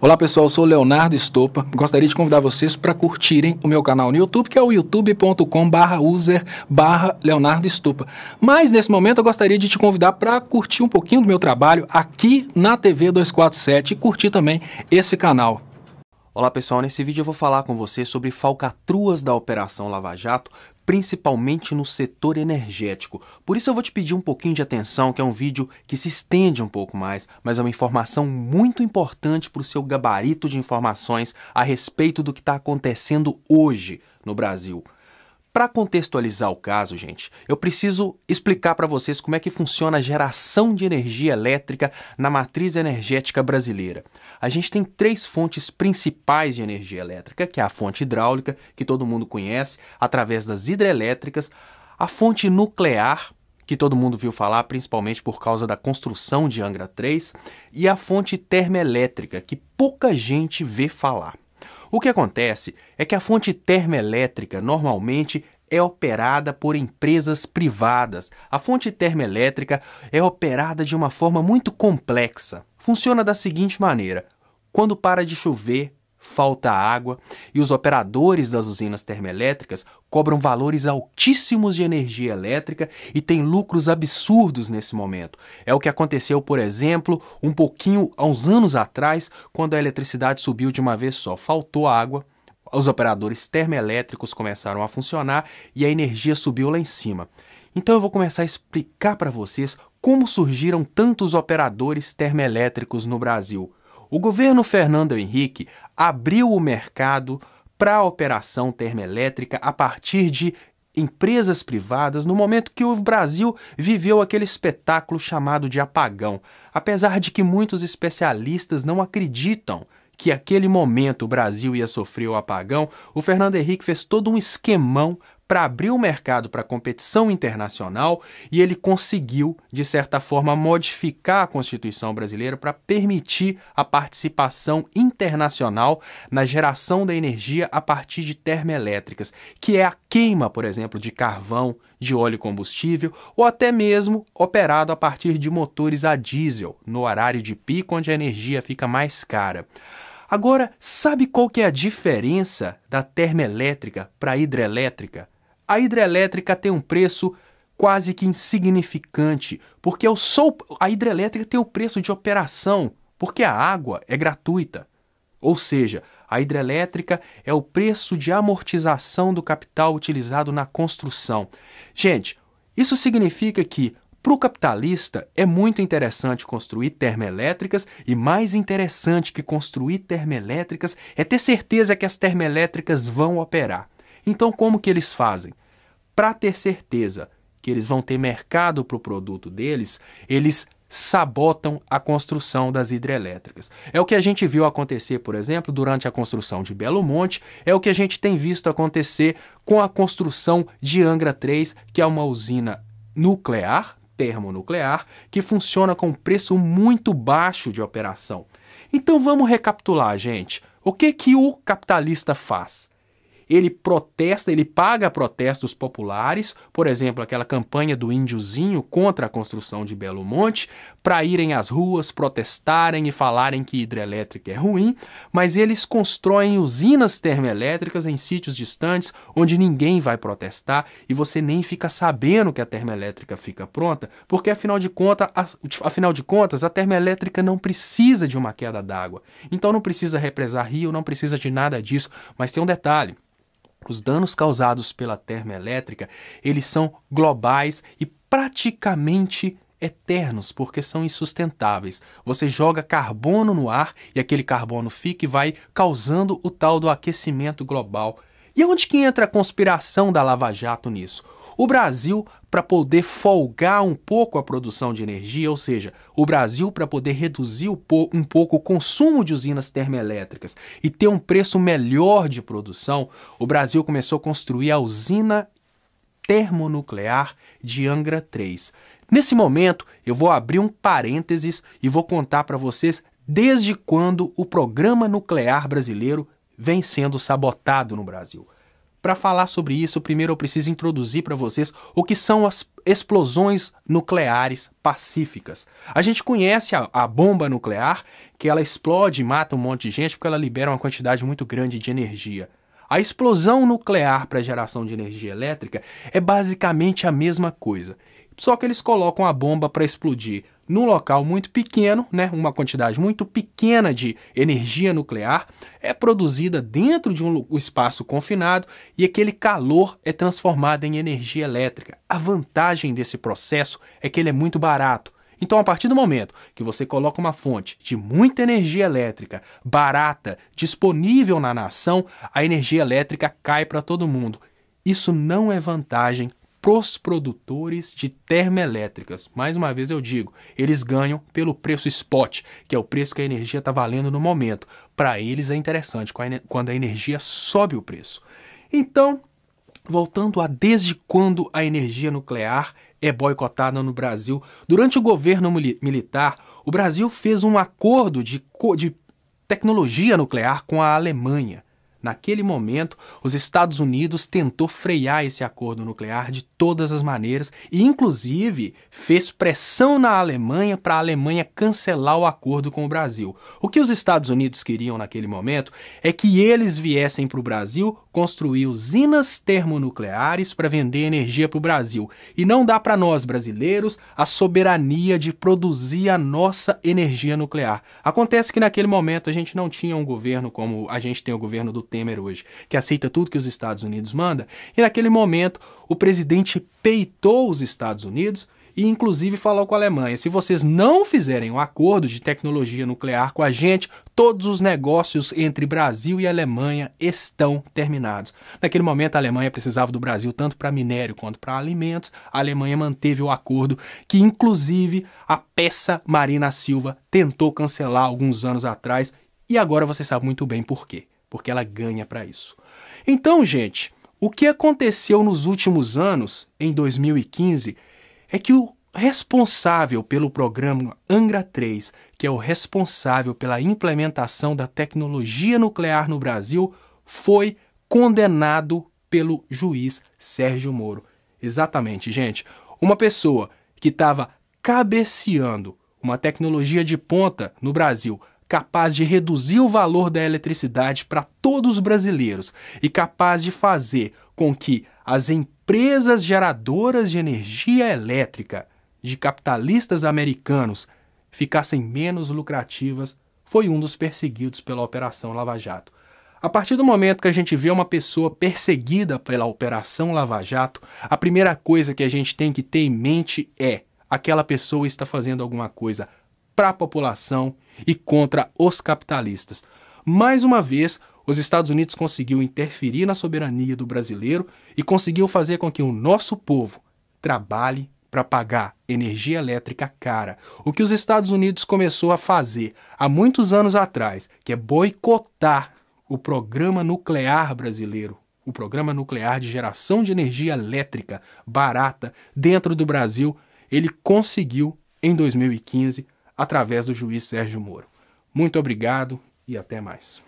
Olá pessoal, eu sou Leonardo Estopa. Gostaria de convidar vocês para curtirem o meu canal no YouTube, que é o youtube.com/user/leonardo-estopa. Mas nesse momento eu gostaria de te convidar para curtir um pouquinho do meu trabalho aqui na TV 247 e curtir também esse canal. Olá pessoal, nesse vídeo eu vou falar com vocês sobre falcatruas da Operação Lava Jato principalmente no setor energético. Por isso eu vou te pedir um pouquinho de atenção, que é um vídeo que se estende um pouco mais, mas é uma informação muito importante para o seu gabarito de informações a respeito do que está acontecendo hoje no Brasil. Para contextualizar o caso, gente, eu preciso explicar para vocês como é que funciona a geração de energia elétrica na matriz energética brasileira. A gente tem três fontes principais de energia elétrica, que é a fonte hidráulica, que todo mundo conhece, através das hidrelétricas, a fonte nuclear, que todo mundo viu falar, principalmente por causa da construção de Angra 3, e a fonte termoelétrica, que pouca gente vê falar. O que acontece é que a fonte termoelétrica normalmente é operada por empresas privadas. A fonte termoelétrica é operada de uma forma muito complexa. Funciona da seguinte maneira: quando para de chover, falta água e os operadores das usinas termoelétricas cobram valores altíssimos de energia elétrica e têm lucros absurdos nesse momento. É o que aconteceu, por exemplo, um pouquinho há uns anos atrás, quando a eletricidade subiu de uma vez só, faltou água. Os operadores termoelétricos começaram a funcionar e a energia subiu lá em cima. Então eu vou começar a explicar para vocês como surgiram tantos operadores termoelétricos no Brasil. O governo Fernando Henrique abriu o mercado para a operação termoelétrica a partir de empresas privadas no momento que o Brasil viveu aquele espetáculo chamado de apagão, apesar de que muitos especialistas não acreditam que aquele momento o Brasil ia sofrer o apagão, o Fernando Henrique fez todo um esquemão para abrir o mercado para competição internacional e ele conseguiu, de certa forma, modificar a Constituição brasileira para permitir a participação internacional na geração da energia a partir de termoelétricas, que é a queima, por exemplo, de carvão, de óleo combustível ou até mesmo operado a partir de motores a diesel, no horário de pico onde a energia fica mais cara. Agora, sabe qual que é a diferença da termoelétrica para a hidrelétrica? a hidrelétrica tem um preço quase que insignificante, porque eu é sou a hidrelétrica tem o preço de operação, porque a água é gratuita. Ou seja, a hidrelétrica é o preço de amortização do capital utilizado na construção. Gente, isso significa que para o capitalista é muito interessante construir termoelétricas e mais interessante que construir termoelétricas é ter certeza que as termoelétricas vão operar. Então, como que eles fazem? Para ter certeza que eles vão ter mercado para o produto deles, eles sabotam a construção das hidrelétricas. É o que a gente viu acontecer, por exemplo, durante a construção de Belo Monte, é o que a gente tem visto acontecer com a construção de Angra 3, que é uma usina nuclear, termonuclear, que funciona com preço muito baixo de operação. Então vamos recapitular, gente. O que que o capitalista faz? ele protesta, ele paga protestos populares, por exemplo, aquela campanha do índiozinho contra a construção de Belo Monte, para irem às ruas, protestarem e falarem que hidrelétrica é ruim, mas eles constroem usinas termoelétricas em sítios distantes onde ninguém vai protestar e você nem fica sabendo que a termoelétrica fica pronta, porque afinal de, conta, afinal de contas a termoelétrica não precisa de uma queda d'água. Então não precisa represar rio, não precisa de nada disso, mas tem um detalhe. Os danos causados pela termoelétrica, eles são globais e praticamente eternos, porque são insustentáveis. Você joga carbono no ar e aquele carbono fica e vai causando o tal do aquecimento global. E é onde que entra a conspiração da Lava Jato nisso? O Brasil, para poder folgar um pouco a produção de energia, ou seja, o Brasil para poder reduzir um pouco o consumo de usinas termoelétricas e ter um preço melhor de produção, o Brasil começou a construir a usina termonuclear de Angra 3. Nesse momento, eu vou abrir um parênteses e vou contar para vocês desde quando o programa nuclear brasileiro vem sendo sabotado no Brasil para falar sobre isso, primeiro eu preciso introduzir para vocês o que são as explosões nucleares pacíficas. A gente conhece a, a, bomba nuclear, que ela explode e mata um monte de gente porque ela libera uma quantidade muito grande de energia. A explosão nuclear para geração de energia elétrica é basicamente a mesma coisa, só que eles colocam a bomba para explodir num local muito pequeno, né, uma quantidade muito pequena de energia nuclear é produzida dentro de um espaço confinado e aquele calor é transformado em energia elétrica. A vantagem desse processo é que ele é muito barato. Então, a partir do momento que você coloca uma fonte de muita energia elétrica barata disponível na nação, a energia elétrica cai para todo mundo. Isso não é vantagem pros produtores de termoelétricas. Mais uma vez eu digo, eles ganham pelo preço spot, que é o preço que a energia está valendo no momento. Para eles é interessante quando a energia sobe o preço. Então, voltando a desde quando a energia nuclear é boicotada no Brasil. Durante o governo militar, o Brasil fez um acordo de, de tecnologia nuclear com a Alemanha. Naquele momento, os Estados Unidos tentou frear esse acordo nuclear de todas as maneiras e, inclusive, fez pressão na Alemanha para a Alemanha cancelar o acordo com o Brasil. O que os Estados Unidos queriam naquele momento é que eles viessem para o Brasil construir usinas termonucleares para vender energia para o Brasil e não dá para nós brasileiros a soberania de produzir a nossa energia nuclear. Acontece que naquele momento a gente não tinha um governo como a gente tem o governo do Temer hoje, que aceita tudo que os Estados Unidos manda. E naquele momento, o presidente peitou os Estados Unidos e inclusive falou com a Alemanha: se vocês não fizerem um acordo de tecnologia nuclear com a gente, todos os negócios entre Brasil e Alemanha estão terminados. Naquele momento, a Alemanha precisava do Brasil tanto para minério quanto para alimentos. A Alemanha manteve o acordo que, inclusive, a peça Marina Silva tentou cancelar alguns anos atrás, e agora você sabe muito bem por quê porque ela ganha para isso. Então, gente, o que aconteceu nos últimos anos, em 2015, é que o responsável pelo programa Angra 3, que é o responsável pela implementação da tecnologia nuclear no Brasil, foi condenado pelo juiz Sérgio Moro. Exatamente, gente. Uma pessoa que estava cabeceando uma tecnologia de ponta no Brasil capaz de reduzir o valor da eletricidade para todos os brasileiros e capaz de fazer com que as empresas geradoras de energia elétrica de capitalistas americanos ficassem menos lucrativas foi um dos perseguidos pela Operação Lava Jato. A partir do momento que a gente vê uma pessoa perseguida pela Operação Lava Jato, a primeira coisa que a gente tem que ter em mente é: aquela pessoa está fazendo alguma coisa para a população e contra os capitalistas. Mais uma vez, os Estados Unidos conseguiu interferir na soberania do brasileiro e conseguiu fazer com que o nosso povo trabalhe para pagar energia elétrica cara. O que os Estados Unidos começou a fazer há muitos anos atrás, que é boicotar o programa nuclear brasileiro, o programa nuclear de geração de energia elétrica barata dentro do Brasil, ele conseguiu em 2015 através do juiz Sérgio Moro. Muito obrigado e até mais.